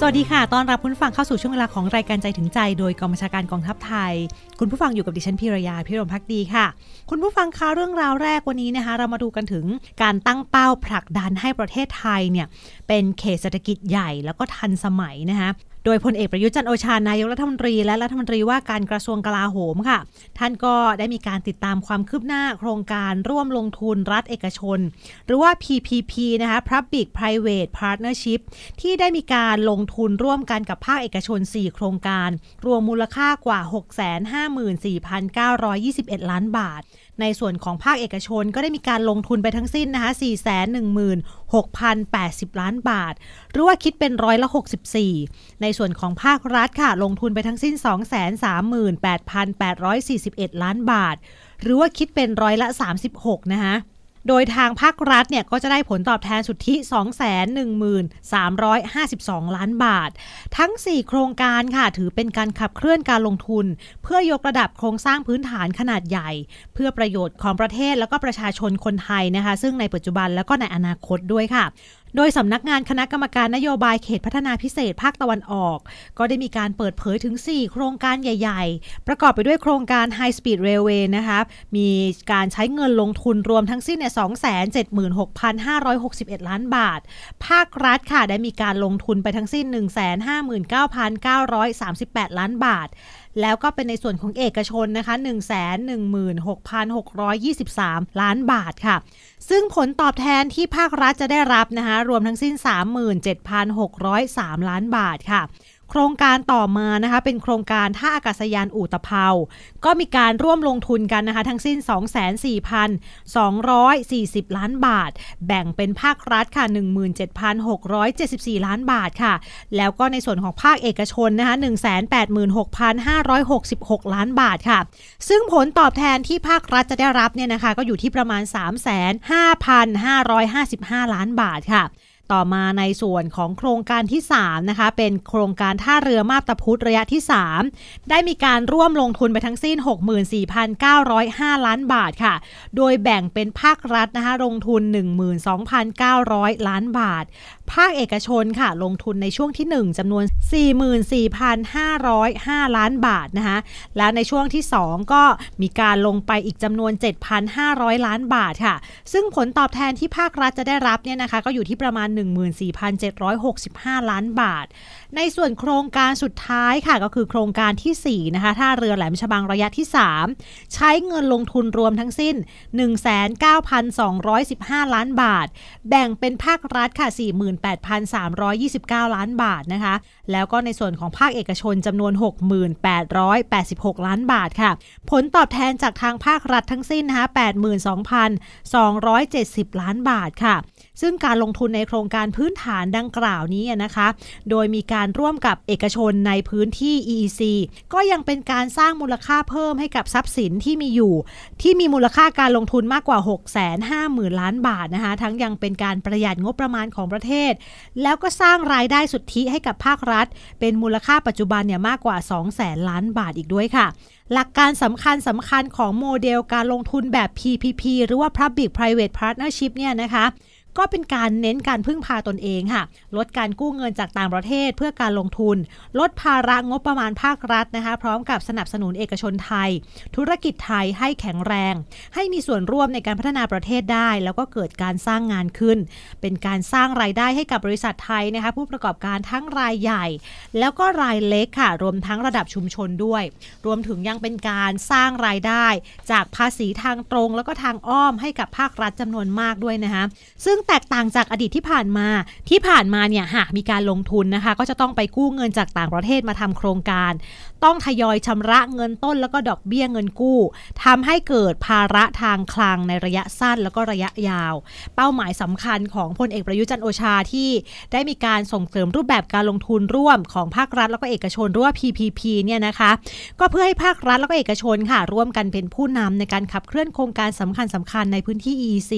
สวัสดีค่ะ ตอนรับคุณฟังเข้าสู่ช่วงเวลาของรายการใจถึงใจ โดยกองบัญชาการกองทัพไทย คุณผู้ฟังอยู่กับดิฉันพิรยาพิรมพักดีค่ะ คุณผู้ฟังคะเรื่องราวแรกวันนี้นะคะ เรามาดูกันถึงการตั้งเป้าผลักดันให้ประเทศไทยเนี่ย เป็นเขตเศรษฐกิจใหญ่แล้วก็ทันสมัยนะคะโดยพลเอกประยุจันโอชานายกรัฐมนตรีและรัฐมนตรีว่าการกระทรวงกลาโหมค่ะ ท่านก็ได้มีการติดตามความคืบหน้าโครงการร่วมลงทุนรัฐเอกชน หรือว่า PPP นะคะ Public Private Partnership ที่ได้มีการลงทุนร่วมกันกับภาคเอกชน 4 โครงการ รวมมูลค่ากว่า 654,921 ล้านบาทในส่วนของภาคเอกชนก็ได้มีการลงทุนไปทั้งสิ้นนะคะ 416,080 ล้านบาท หรือว่าคิดเป็นร้อยละ 64 ในส่วนของภาครัฐค่ะ ลงทุนไปทั้งสิ้น 238,841 ล้านบาท หรือว่าคิดเป็นร้อยละ 36 นะคะโดยทางภาครัฐเนี่ยก็จะได้ผลตอบแทนสุทธิ 213,352 ล้านบาท ทั้ง 4 โครงการค่ะ ถือเป็นการขับเคลื่อนการลงทุน เพื่อยกระดับโครงสร้างพื้นฐานขนาดใหญ่ เพื่อประโยชน์ของประเทศแล้วก็ประชาชนคนไทยนะคะ ซึ่งในปัจจุบันแล้วก็ในอนาคตด้วยค่ะโดยสำนักงานคณะกรรมการนโยบายเขตพัฒนาพิเศษภาคตะวันออก ก็ได้มีการเปิดเผยถึง 4 โครงการใหญ่ ๆ ประกอบไปด้วยโครงการ High Speed Railway นะคะมีการใช้เงินลงทุนรวมทั้งสิ้นเนี่ย276,561 ล้านบาท ภาครัฐค่ะได้มีการลงทุนไปทั้งสิ้น 159,938 ล้านบาทแล้วก็เป็นในส่วนของเอกชนนะคะ 116,623 ล้านบาทค่ะ ซึ่งผลตอบแทนที่ภาครัฐจะได้รับนะคะ รวมทั้งสิ้น 37,603 ล้านบาทค่ะโครงการต่อมานะคะเป็นโครงการท่าอากาศยานอู่ตะเภา ก็มีการร่วมลงทุนกันนะคะ ทั้งสิ้น 24,240 ล้านบาท แบ่งเป็นภาครัฐค่ะ 17,674 ล้านบาทค่ะ แล้วก็ในส่วนของภาคเอกชนนะคะ 186,566 ล้านบาทค่ะ ซึ่งผลตอบแทนที่ภาครัฐจะได้รับเนี่ยนะคะ ก็อยู่ที่ประมาณ 3,5,555 ล้านบาทค่ะต่อมาในส่วนของโครงการที่3นะคะเป็นโครงการท่าเรือมาบตาพุธระยะที่ 3 ได้มีการร่วมลงทุนไปทั้งสิ้น 64,905ล้านบาทค่ะ โดยแบ่งเป็นภาครัฐนะคะลงทุน 12,900 ล้านบาท ภาคเอกชนค่ะลงทุนในช่วงที่ 1จำนวน 44,505 ล้านบาทนะคะและในช่วงที่2ก็มีการลงไปอีกจำนวน7,500 ล้านบาทค่ะซึ่งผลตอบแทนที่ภาครัฐจะได้รับเนี่ยนะคะก็อยู่ที่ประมาณ14,765 ล้านบาท ในส่วนโครงการสุดท้ายค่ะก็คือโครงการที่ 4 นะคะท่าเรือแหลมฉบังระยะที่ 3 ใช้เงินลงทุนรวมทั้งสิ้น 19,215 ล้านบาท แบ่งเป็นภาครัฐค่ะ 48,329 ล้านบาทนะคะแล้วก็ในส่วนของภาคเอกชนจำนวน 6 8 8 6 ล้านบาทค่ะผลตอบแทนจากทางภาครัฐทั้งสิ้นนะคะ82,270 ล้านบาทค่ะซึ่งการลงทุนในโครงการพื้นฐานดังกล่าวนี้นะคะโดยมีการร่วมกับเอกชนในพื้นที่ EEC ก็ยังเป็นการสร้างมูลค่าเพิ่มให้กับทรัพย์สินที่มีอยู่ ที่มีมูลค่าการลงทุนมากกว่า 650,000 ล้านบาทนะคะทั้งยังเป็นการประหยัดงบประมาณของประเทศ แล้วก็สร้างรายได้สุทธิให้กับภาครัฐัฐเป็นมูลค่าปัจจุบันเนี่ยมากกว่า 2 0 0แสนล้านบาทอีกด้วยค่ะ หลักการสำคัญสำคัญของโมเดลการลงทุนแบบ PPP หรือว่า Public Private Partnership เนี่ยนะคะก็เป็นการเน้นการพึ่งพาตนเองค่ะลดการกู้เงินจากต่างประเทศเพื่อการลงทุน ลดภาระงบประมาณภาครัฐนะคะ พร้อมกับสนับสนุนเอกชนไทย ธุรกิจไทยให้แข็งแรง ให้มีส่วนร่วมในการพัฒนาประเทศได้ แล้วก็เกิดการสร้างงานขึ้น เป็นการสร้างรายได้ให้กับบริษัทไทยนะคะผู้ประกอบการทั้งรายใหญ่ แล้วก็รายเล็กค่ะ รวมทั้งระดับชุมชนด้วย รวมถึงยังเป็นการสร้างรายได้ จากภาษีทางตรง แล้วก็ทางอ้อมให้กับภาครัฐจำนวนมากด้วยนะคะซึ่งแตกต่างจากอดีตที่ผ่านมาที่ผ่านมาเนี่ยหากมีการลงทุนนะคะก็จะต้องไปกู้เงินจากต่างประเทศมาทำโครงการ ต้องทยอยชำระเงินต้น แล้วก็ดอกเบี้ยเงินกู้ ทำให้เกิดภาระทางคลังในระยะสั้นแล้วก็ระยะยาว เป้าหมายสำคัญของพลเอกประยุจันโอชาที่ ได้มีการส่งเสริมรูปแบบการลงทุนร่วม ของภาครัฐ แล้วก็เอกชนร่ว่า PPP เนี่ยนะคะ ก็เพื่อให้ภาครัฐแล้วก็เอกชนค่ะร่วมกันเป็นผู้นำในการขับเคลื่อนโครงการสำคัญสำคัญในพื้นที่ EC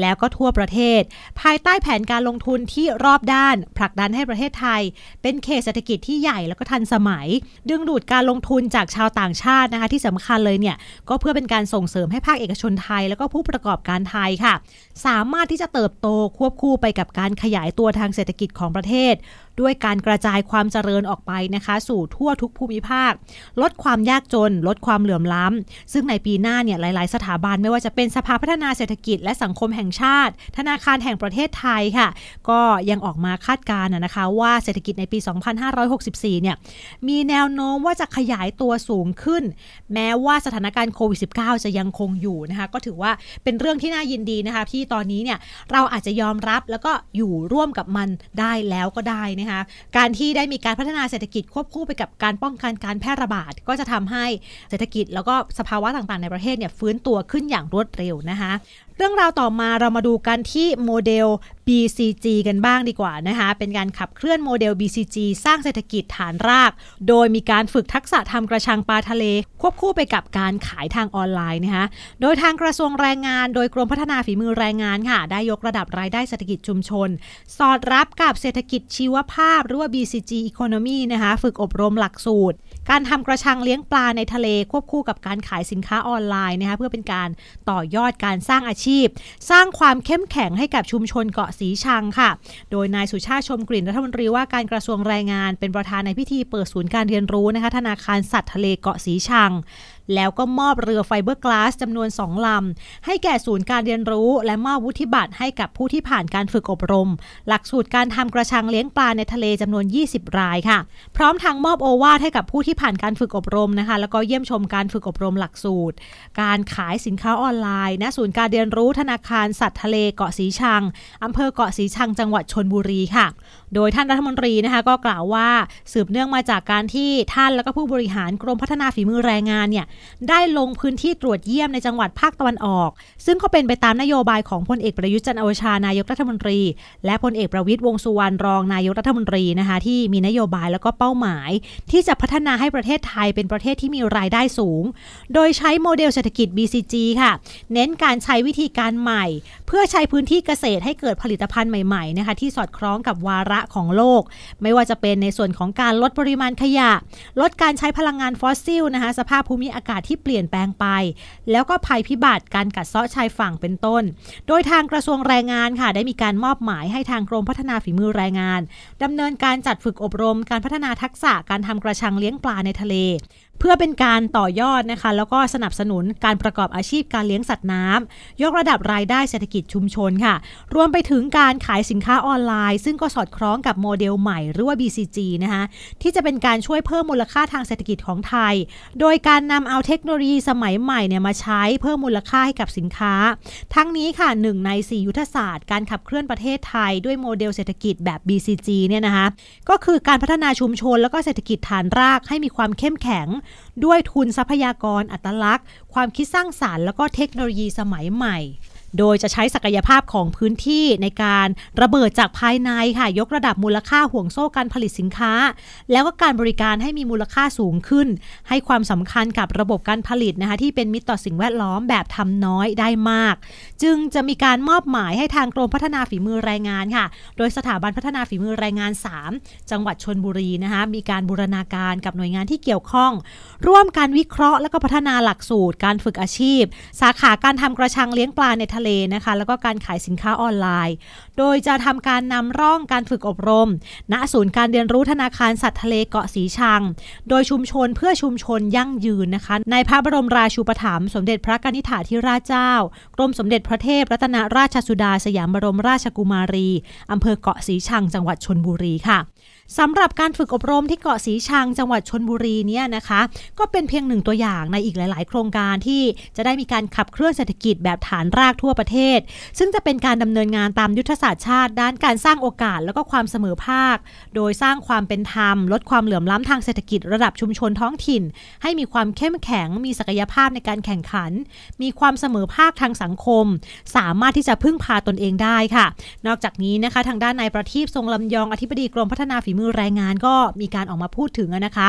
แล้วก็ทั่วประเทศศภายใต้แผนการลงทุนที่รอบด้าน ผลักดันให้ประเทศไทย เป็นเขตเศรษฐกิจที่ใหญ่แล้วก็ทันสมัย ดึงดูดการลงทุนจากชาวต่างชาตินะคะที่สำคัญเลยเนี่ยก็เพื่อเป็นการส่งเสริมให้ภาคเอกชนไทย แล้วก็ผู้ประกอบการไทยค่ะ สามารถที่จะเติบโตควบคู่ไปกับการขยายตัวทางเศรษฐกิจของประเทศด้วยการกระจายความเจริญออกไปนะคะสู่ทั่วทุกภูมิภาค ลดความยากจน ลดความเหลื่อมล้ำ ซึ่งในปีหน้าเนี่ยหลายๆ สถาบันไม่ว่าจะเป็นสภาพัฒนาเศรษฐกิจและสังคมแห่งชาติ ธนาคารแห่งประเทศไทยค่ะ ก็ยังออกมาคาดการณ์นะคะ ว่าเศรษฐกิจในปี 2564เนี่ยมีแนวโน้มว่าจะขยายตัวสูงขึ้น แม้ว่าสถานการณ์โควิด -19 จะยังคงอยู่นะคะก็ถือว่าเป็นเรื่องที่น่ายินดีนะคะที่ตอนนี้เนี่ยเราอาจจะยอมรับแล้วก็อยู่ร่วมกับมันได้แล้วก็ได้นะคะคะการที่ได้มีการพัฒนาเศรษฐกิจควบคู่ไปกับการป้องกันการแพร่ระบาด ก็จะทำให้เศรษฐกิจแล้วก็สภาวะต่างๆในประเทศเนี่ยฟื้นตัวขึ้นอย่างรวดเร็วนะคะเรื่องราวต่อมาเรามาดูกันที่โมเดล BCG กันบ้างดีกว่านะคะ เป็นการขับเคลื่อนโมเดล BCG สร้างเศรษฐกิจฐานราก โดยมีการฝึกทักษะทำกระชังปลาทะเล ควบคู่ไปกับการขายทางออนไลน์นะคะ โดยทางกระทรวงแรงงาน โดยกรมพัฒนาฝีมือแรงงานค่ะได้ยกระดับรายได้เศรษฐกิจชุมชน สอดรับกับเศรษฐกิจชีวภาพหรือว่า BCG Economy นะคะฝึกอบรมหลักสูตรการทำกระชังเลี้ยงปลาในทะเลควบคู่กับการขายสินค้าออนไลน์นะคะเพื่อเป็นการต่อยอดการสร้างอาชีพ สร้างความเข้มแข็งให้กับชุมชนเกาะสีชังค่ะ โดยนายสุชาติชมกลิ่นรัฐมนตรีว่าการกระทรวงแรงงานเป็นประธานในพิธีเปิดศูนย์การเรียนรู้นะคะธนาคารสัตว์ทะเลเกาะสีชังแล้วก็มอบเรือไฟเบอร์กลาสจำนวน 2ลำให้แก่ศูนย์การเรียนรู้และมอบวุฒิบัตรให้กับผู้ที่ผ่านการฝึกอบรม หลักสูตรการทำกระชังเลี้ยงปลาในทะเลจำนวน 20 รายค่ะ พร้อมทางมอบโอวาทให้กับผู้ที่ผ่านการฝึกอบรมนะคะแล้วก็เยี่ยมชมการฝึกอบรมหลักสูตร การขายสินค้าออนไลน์ ณศูนย์การเรียนรู้ธนาคารสัตว์ทะเล เกาะสีชังอำเภอเกาะสีชังจังหวัดชนบุรีค่ะ โดยท่านรัฐมนตรีนะคะก็กล่าวว่าสืบเนื่องมาจากการที่ท่านและก็ผู้บริหารกรมพัฒนาฝีมือแรงงานเนี่ยได้ลงพื้นที่ตรวจเยี่ยมในจังหวัดภาคตะวันออก ซึ่งก็เป็นไปตามนโยบายของพลเอกประยุทธ์จันโอชา นายกรัฐมนตรี และพลเอกประวิตยวงสุวรรณรองนายกรัฐมนตรีนะคะที่มีนโยบายแล้วก็เป้าหมาย ที่จะพัฒนาให้ประเทศไทยเป็นประเทศที่มีรายได้สูง โดยใช้โมเดลเศรษฐกิจ BCG ค่ะ เน้นการใช้วิธีการใหม่ เพื่อใช้พื้นที่เกษตรให้เกิดผลิตภัณฑ์ใหม่ๆนะคะที่สอดคล้องกับวาระของโลก ไม่ว่าจะเป็นในส่วนของการลดปริมาณขยะ ลดการใช้พลังงานฟอสซิลนะคะสภาพภูมิอากาศากาศที่เปลี่ยนแปลงไป แล้วก็ภัยพิบัติการกัดเซาะชายฝั่งเป็นต้น โดยทางกระทรวงแรงงานค่ะ ได้มีการมอบหมายให้ทางกรมพัฒนาฝีมือแรงงาน ดำเนินการจัดฝึกอบรม การพัฒนาทักษะ การทำกระชังเลี้ยงปลาในทะเลเพื่อเป็นการต่อยอดนะคะแล้วก็สนับสนุนการประกอบอาชีพการเลี้ยงสัตว์น้ำยกระดับรายได้เศรษฐกิจชุมชนค่ะรวมไปถึงการขายสินค้าออนไลน์ ซึ่งก็สอดคล้องกับโมเดลใหม่หรือว่า BCG นะคะที่จะเป็นการช่วยเพิ่มมูลค่าทางเศรษฐกิจของไทย โดยการนำเอาเทคโนโลยีสมัยใหม่เนี่ยมาใช้เพิ่มมูลค่าให้กับสินค้า ทั้งนี้ค่ะหนึ่งใน4ยุทธศาสตร์การขับเคลื่อนประเทศไทย ด้วยโมเดลเศรษฐกิจแบบ BCG เนี่ยนะคะก็คือการพัฒนาชุมชน แล้วก็เศรษฐกิจฐานราก ให้มีความเข้มแข็งด้วยทุนทรัพยากรอัตลักษณ์ ความคิดสร้างสารรค์แล้วก็เทคโนโลยีสมัยใหม่โดยจะใช้ศักยภาพของพื้นที่ในการระเบิดจากภายในค่ะ ยกระดับมูลค่าห่วงโซ่การผลิตสินค้า แล้วก็การบริการให้มีมูลค่าสูงขึ้น ให้ความสำคัญกับระบบการผลิตนะคะที่เป็นมิตรต่อสิ่งแวดล้อมแบบทำน้อยได้มาก จึงจะมีการมอบหมายให้ทางกรมพัฒนาฝีมือแรงงานค่ะ โดยสถาบันพัฒนาฝีมือแรงงาน 3 จังหวัดชนบุรีนะคะมีการบูรณาการกับหน่วยงานที่เกี่ยวข้อง ร่วมการวิเคราะห์และก็พัฒนาหลักสูตร การฝึกอาชีพ สาขาการทำกระชังเลี้ยงปลาในททะเลนะคะแล้วก็การขายสินค้าออนไลน์ โดยจะทำการนำร่องการฝึกอบรม ณศูนย์การเรียนรู้ธนาคารสัตว์ทะเลเกาะสีชัง โดยชุมชนเพื่อชุมชนยั่งยืนนะคะในพระบรมราชูปถัมภ์สมเด็จพระกนิษฐาธิราชเจ้า กรมสมเด็จพระเทพรัตนราชสุดา สยามบรมราชกุมารีอำเภอเกาะสีชังจังหวัดชนบุรีค่ะสำหรับการฝึกอบรมที่เกาะสีชังจังหวัดชนบุรีเนี่ยนะคะ ก็เป็นเพียงหนึ่งตัวอย่างในอีกหลาย ๆ โครงการที่จะได้มีการขับเคลื่อนเศรษฐกิจแบบฐานรากทั่วประเทศ ซึ่งจะเป็นการดำเนินงานตามยุทธศาสตร์ชาติ ด้านการสร้างโอกาสแล้วก็ความเสมอภาค โดยสร้างความเป็นธรรม ลดความเหลื่อมล้ำทางเศรษฐกิจระดับชุมชนท้องถิ่น ให้มีความเข้มแข็งมีศักยภาพในการแข่งขัน มีความเสมอภาคทางสังคม สามารถที่จะพึ่งพาตนเองได้ค่ะ นอกจากนี้นะคะทางด้านนายประทีปทรงลำยองอธิบดีกรมพัฒนาฝีมือแรงงานก็มีการออกมาพูดถึงนะคะ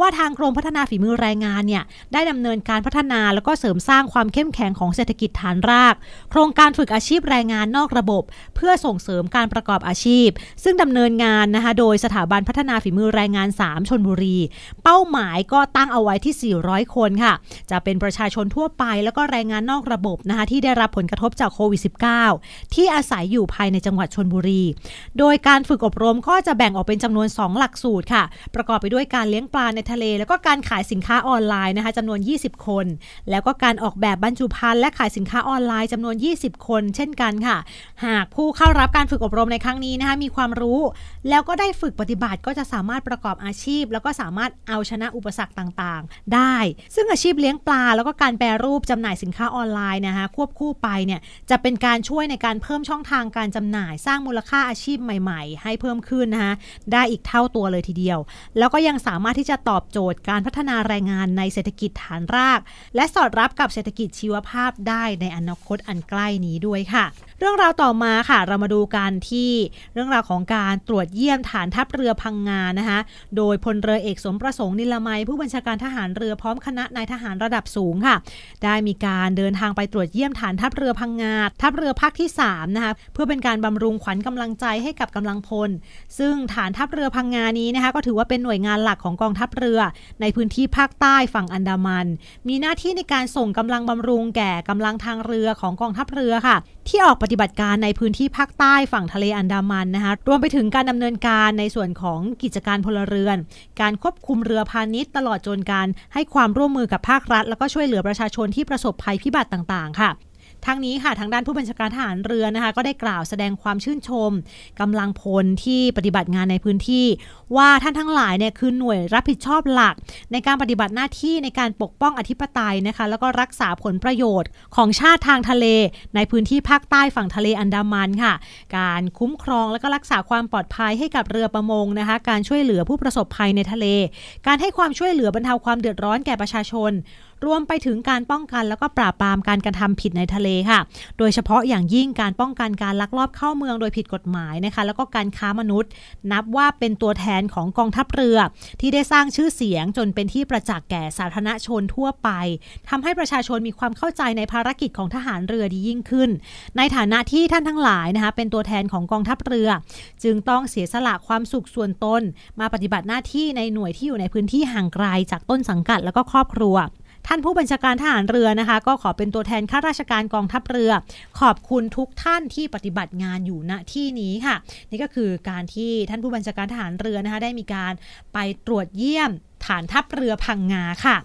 ว่าทางกรมพัฒนาฝีมือแรงงานเนี่ยได้ดำเนินการพัฒนาแล้วก็เสริมสร้างความเข้มแข็งของเศรษฐกิจฐานราก โครงการฝึกอาชีพแรงงานนอกระบบ เพื่อส่งเสริมการประกอบอาชีพ ซึ่งดำเนินงานนะคะโดยสถาบันพัฒนาฝีมือแรงงาน 3ชนบุรี เป้าหมายก็ตั้งเอาไว้ที่ 400 คนค่ะ จะเป็นประชาชนทั่วไปแล้วก็แรงงานนอกระบบนะคะที่ได้รับผลกระทบจากโควิด -19 ที่อาศัยอยู่ภายในจังหวัดชนบุรี โดยการฝึกอบรมก็จะแบ่งออกเป็นจำนวน 2 หลักสูตรค่ะ ประกอบไปด้วยการเลี้ยงปลาในทะเลแล้วก็การขายสินค้าออนไลน์นะคะจำนวน 20 คน แล้วก็การออกแบบบรรจุภัณฑ์และขายสินค้าออนไลน์จำนวน 20 คนเช่นกันค่ะ หากผู้เข้ารับการฝึกอบรมในครั้งนี้นะคะมีความรู้แล้วก็ได้ฝึกปฏิบัติ ก็จะสามารถประกอบอาชีพ แล้วก็สามารถเอาชนะอุปสรรคต่างๆ ได้ซึ่งอาชีพเลี้ยงปลา แล้วก็การแปรรูปจำหน่ายสินค้าออนไลน์นะคะควบคู่ไปเนี่ยจะเป็นการช่วยในการเพิ่มช่องทางการจำหน่ายสร้างมูลค่าอาชีพใหม่ๆ ให้เพิ่มขึ้นนะคะได้อีกเท่าตัวเลยทีเดียว แล้วก็ยังสามารถที่จะตตอบโจทย์การพัฒนาแรงงานในเศรษฐกิจฐานราก และสอดรับกับเศรษฐกิจชีวภาพได้ในอนาคตอันใกล้นี้ด้วยค่ะ เรื่องราวต่อมาค่ะ เรามาดูกันที่เรื่องราวของการตรวจเยี่ยมฐานทัพเรือพังงานะคะโดยพลเรือเอกสมประสงค์นิลไมผู้บัญชาการทหารเรือพร้อมคณะนายทหารระดับสูงค่ะได้มีการเดินทางไปตรวจเยี่ยมฐานทัพเรือพังงาทัพเรือภาคที่3นะคะเพื่อเป็นการบำรุงขวัญกำลังใจให้กับกำลังพลซึ่งฐานทัพเรือพังงานี้นะคะก็ถือว่าเป็นหน่วยงานหลักของกองทัพเรือในพื้นที่ภาคใต้ฝั่งอันดามัน มีหน้าที่ในการส่งกำลังบำรุงแก่กำลังทางเรือของกองทัพเรือค่ะ ที่ออกปฏิบัติการในพื้นที่ภาคใต้ฝั่งทะเลอันดามันนะคะ รวมไปถึงการดำเนินการในส่วนของกิจการพลเรือนการควบคุมเรือพาณิชย์ตลอดจนการ ให้ความร่วมมือกับภาครัฐ แล้วก็ช่วยเหลือประชาชนที่ประสบภัยพิบัติต่างๆ ค่ะทั้งนี้ค่ะ ทางด้านผู้บัญชาการทหารเรือนะคะ ก็ได้กล่าวแสดงความชื่นชม กำลังพลที่ปฏิบัติงานในพื้นที่ ว่าท่านทั้งหลายเนี่ยคือหน่วยรับผิดชอบหลัก ในการปฏิบัติหน้าที่ในการปกป้องอธิปไตยนะคะ แล้วก็รักษาผลประโยชน์ของชาติทางทะเล ในพื้นที่ภาคใต้ฝั่งทะเลอันดามันค่ะ การคุ้มครองและก็รักษาความปลอดภัยให้กับเรือประมงนะคะ การช่วยเหลือผู้ประสบภัยในทะเล การให้ความช่วยเหลือบรรเทาความเดือดร้อนแก่ประชาชนรวมไปถึงการป้องกันแล้วก็ปราบปรามการกระทำผิดในทะเลค่ะ โดยเฉพาะอย่างยิ่งการป้องกันการลักลอบเข้าเมืองโดยผิดกฎหมายนะคะ แล้วก็การค้ามนุษย์ นับว่าเป็นตัวแทนของกองทัพเรือ ที่ได้สร้างชื่อเสียงจนเป็นที่ประจักษ์แก่สาธารณชนทั่วไป ทำให้ประชาชนมีความเข้าใจในภารกิจของทหารเรือดียิ่งขึ้น ในฐานะที่ท่านทั้งหลายนะคะ เป็นตัวแทนของกองทัพเรือ จึงต้องเสียสละความสุขส่วนตนมาปฏิบัติหน้าที่ในหน่วยที่อยู่ในพื้นที่ห่างไกลจากต้นสังกัดแล้วก็ครอบครัวท่านผู้บัญชาการทหารเรือนะคะ ก็ขอเป็นตัวแทนข้าราชการกองทัพเรือ ขอบคุณทุกท่านที่ปฏิบัติงานอยู่ณที่นี้ค่ะ นี่ก็คือการที่ท่านผู้บัญชาการทหารเรือนะคะ ได้มีการไปตรวจเยี่ยม ฐานทัพเรือพังงาค่ะ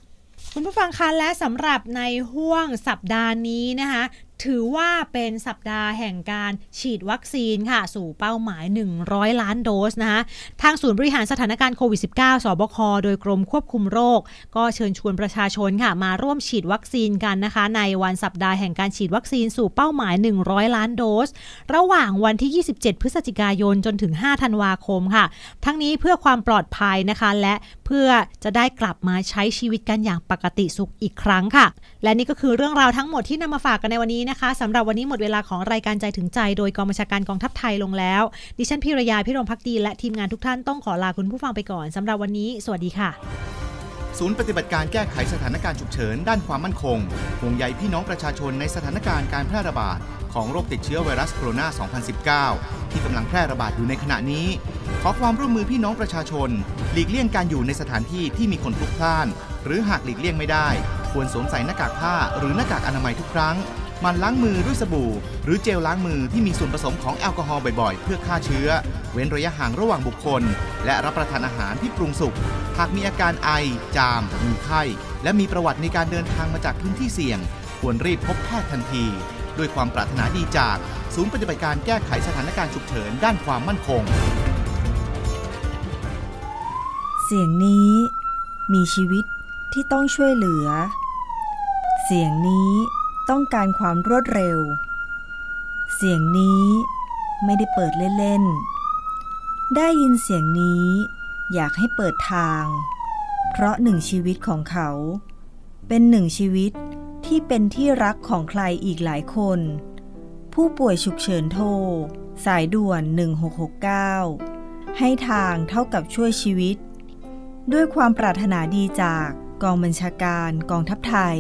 คุณผู้ฟังคะและสำหรับในห่วงสัปดาห์นี้นะคะถือว่าเป็นสัปดาห์แห่งการฉีดวัคซีนค่ะ สู่เป้าหมาย 100 ล้านโดสนะคะทางศูนย์บริหารสถานการณ์โควิด -19 สบค โดยกรมควบคุมโรค ก็เชิญชวนประชาชนค่ะ มาร่วมฉีดวัคซีนกันนะคะ ในวันสัปดาห์แห่งการฉีดวัคซีนสู่เป้าหมาย 100 ล้านโดส ระหว่างวันที่ 27 พฤศจิกายนจนถึง5ธันวาคมค่ะ ทั้งนี้เพื่อความปลอดภัยนะคะ และเพื่อจะได้กลับมาใช้ชีวิตกันอย่างปกติสุขอีกครั้งค่ะ และนี่ก็คือเรื่องราวทั้งหมดที่นำมาฝากกันในวันนี้นะคะ สำหรับวันนี้หมดเวลาของรายการใจถึงใจโดยกองบัญชาการกองทัพไทยลงแล้ว ดิฉันพิรยาพิรมพักดีและทีมงานทุกท่านต้องขอลาคุณผู้ฟังไปก่อนสำหรับวันนี้ สวัสดีค่ะ ศูนย์ปฏิบัติการแก้ไขสถานการณ์ฉุกเฉินด้านความมั่นคงห่วงใยพี่น้องประชาชนในสถานการณ์การแพร่ระบาดของโรคติดเชื้อไวรัสโคโรนา 2019ที่กำลังแพร่ระบาดอยู่ในขณะนี้ ขอความร่วมมือพี่น้องประชาชน หลีกเลี่ยงการอยู่ในสถานที่ที่มีคนพลุกพล่าน หรือหากหลีกเลี่ยงไม่ได้ ควรสวมใส่หน้ากากผ้าหรือหน้ากากอนามัยทุกครั้ง มันล้างมือด้วยสบู่ หรือเจลล้างมือที่มีส่วนผสมของแอลกอฮอล์บ่อยๆ เพื่อฆ่าเชื้อ เว้นระยะห่างระหว่างบุคคล และรับประทานอาหารที่ปรุงสุกหากมีอาการไอ จามมีไข้และมีประวัติในการเดินทางมาจากพื้นที่เสี่ยง ควรรีบพบแพทย์ทันทีด้วยความปรารถนาดีจากศูนย์ปฏิบัติการแก้ไขสถานการณ์ฉุกเฉินด้านความมั่นคง เสียงนี้มีชีวิตที่ต้องช่วยเหลือ เสียงนี้ต้องการความรวดเร็ว เสียงนี้ไม่ได้เปิดเล่นๆ ได้ยินเสียงนี้อยากให้เปิดทาง เพราะหนึ่งชีวิตของเขาเป็นหนึ่งชีวิตที่เป็นที่รักของใครอีกหลายคนผู้ป่วยฉุกเฉินโทรสายด่วน 1669 ให้ทางเท่ากับช่วยชีวิต ด้วยความปรารถนาดีจากกองบัญชาการกองทัพไทย